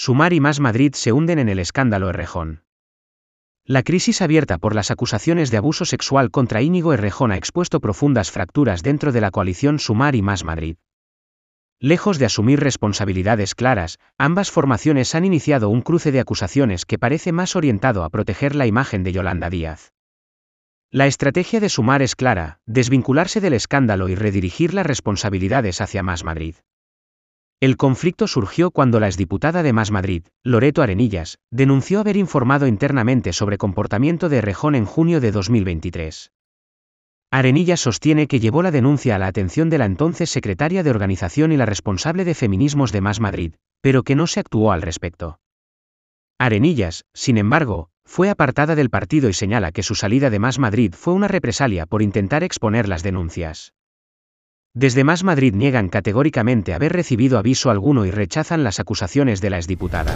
Sumar y Más Madrid se hunden en el escándalo Errejón. La crisis abierta por las acusaciones de abuso sexual contra Íñigo Errejón ha expuesto profundas fracturas dentro de la coalición Sumar y Más Madrid. Lejos de asumir responsabilidades claras, ambas formaciones han iniciado un cruce de acusaciones que parece más orientado a proteger la imagen de Yolanda Díaz. La estrategia de Sumar es clara, desvincularse del escándalo y redirigir las responsabilidades hacia Más Madrid. El conflicto surgió cuando la exdiputada de Más Madrid, Loreto Arenillas, denunció haber informado internamente sobre comportamiento de Rejón en junio de 2023. Arenillas sostiene que llevó la denuncia a la atención de la entonces secretaria de organización y la responsable de feminismos de Más Madrid, pero que no se actuó al respecto. Arenillas, sin embargo, fue apartada del partido y señala que su salida de Más Madrid fue una represalia por intentar exponer las denuncias. Desde Más Madrid niegan categóricamente haber recibido aviso alguno y rechazan las acusaciones de la exdiputada.